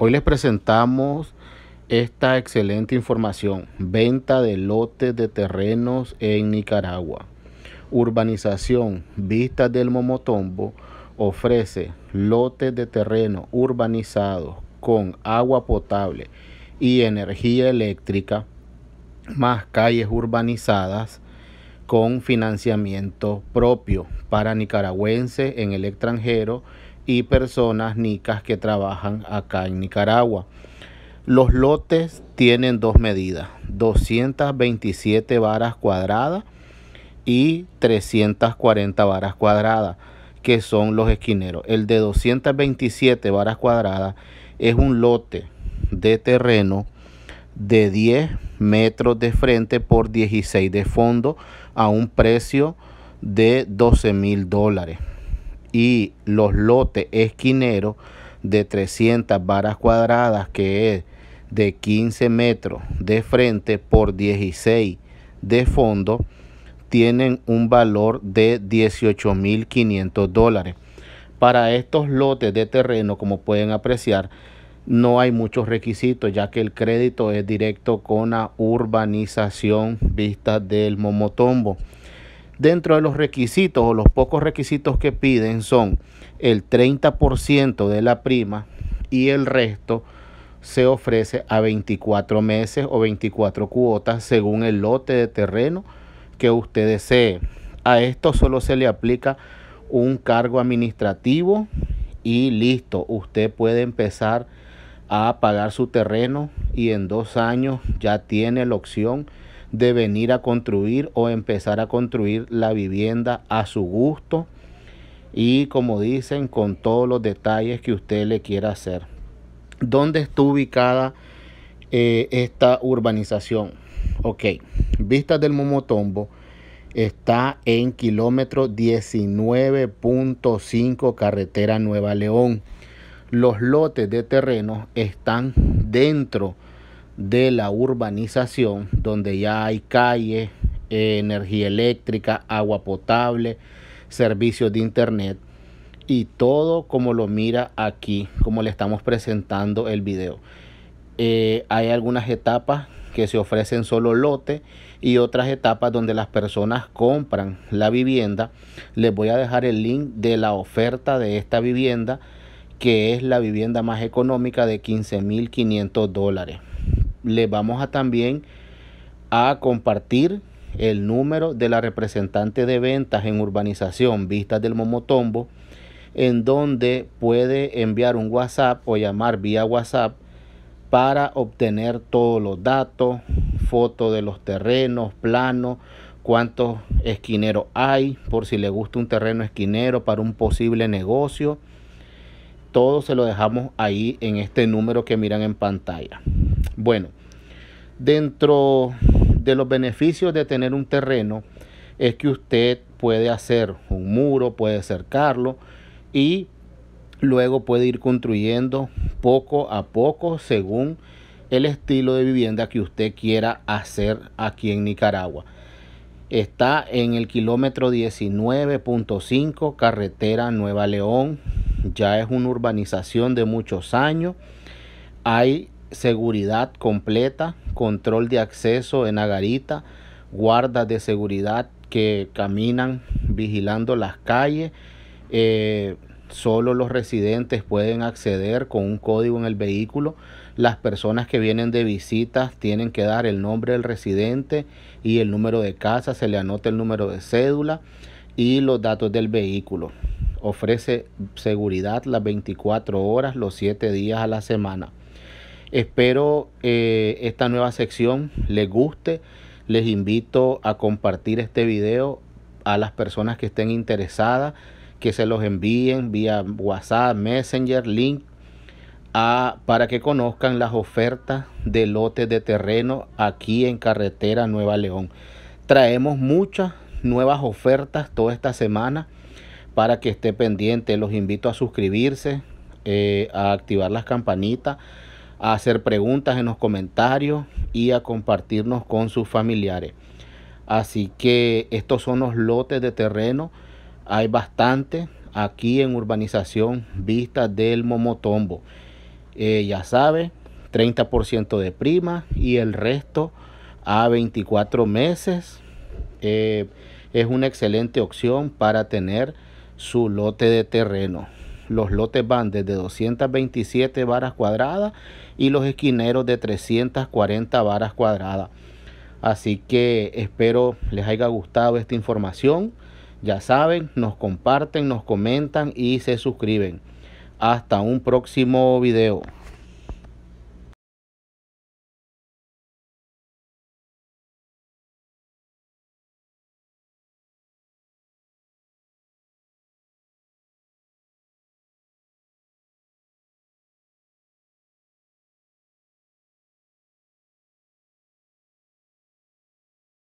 Hoy les presentamos esta excelente información. Venta de lotes de terrenos en Nicaragua. Urbanización Vistas del Momotombo ofrece lotes de terreno urbanizados con agua potable y energía eléctrica, más calles urbanizadas con financiamiento propio para nicaragüenses en el extranjero y personas nicas que trabajan acá en Nicaragua. Los lotes tienen dos medidas, 227 varas cuadradas y 340 varas cuadradas, que son los esquineros. El de 227 varas cuadradas es un lote de terreno de 10 metros de frente por 16 de fondo a un precio de 12 mil dólares y los lotes esquineros de 300 varas cuadradas, que es de 15 metros de frente por 16 de fondo, tienen un valor de 18.500 dólares. Para estos lotes de terreno, como pueden apreciar, no hay muchos requisitos, ya que el crédito es directo con la urbanización vista del Momotombo. Dentro de los requisitos o los pocos requisitos que piden son el 30% de la prima y el resto se ofrece a 24 meses o 24 cuotas según el lote de terreno que usted desee. A esto solo se le aplica un cargo administrativo y listo, usted puede empezar a pagar su terreno y en dos años ya tiene la opción de venir a construir o empezar a construir la vivienda a su gusto y como dicen con todos los detalles que usted le quiera hacer. ¿Dónde está ubicada eh, esta urbanización? Ok, Vistas del Momotombo está en kilómetro 19.5 carretera Nueva León. Los lotes de terreno están dentro de de la urbanización, donde ya hay calle eh, energía eléctrica, agua potable, servicios de internet y todo como lo mira aquí, como le estamos presentando el video. Eh, hay algunas etapas que se ofrecen solo lote y otras etapas donde las personas compran la vivienda. Les voy a dejar el link de la oferta de esta vivienda, que es la vivienda más económica de 15.500 dólares le vamos a también a compartir el número de la representante de ventas en urbanización Vistas del Momotombo, en donde puede enviar un WhatsApp o llamar vía WhatsApp para obtener todos los datos, fotos de los terrenos, planos, cuántos esquineros hay, por si le gusta un terreno esquinero para un posible negocio. Todo se lo dejamos ahí en este número que miran en pantalla. Bueno, dentro de los beneficios de tener un terreno es que usted puede hacer un muro, puede cercarlo y luego puede ir construyendo poco a poco según el estilo de vivienda que usted quiera hacer aquí en Nicaragua. Está en el kilómetro 19.5, carretera Nueva León. Ya es una urbanización de muchos años. Hay seguridad completa, control de acceso en Agarita, guardas de seguridad que caminan vigilando las calles. Eh, solo los residentes pueden acceder con un código en el vehículo. Las personas que vienen de visitas tienen que dar el nombre del residente y el número de casa, se le anota el número de cédula y los datos del vehículo. Ofrece seguridad las 24 horas, los 7 días a la semana. Espero eh, esta nueva sección les guste. Les invito a compartir este video a las personas que estén interesadas, que se los envíen vía WhatsApp, Messenger, link, para que conozcan las ofertas de lotes de terreno aquí en Carretera Nueva León. Traemos muchas nuevas ofertas toda esta semana para que esté pendiente. Los invito a suscribirse, eh, a activar las campanitas a hacer preguntas en los comentarios y a compartirnos con sus familiares. Así que estos son los lotes de terreno. Hay bastante aquí en urbanización Vista del Momotombo. Eh, ya sabe, 30% de prima y el resto a 24 meses. Eh, es una excelente opción para tener su lote de terreno. Los lotes van desde 227 varas cuadradas y los esquineros de 340 varas cuadradas. Así que espero les haya gustado esta información. Ya saben, nos comparten, nos comentan y se suscriben. Hasta un próximo video.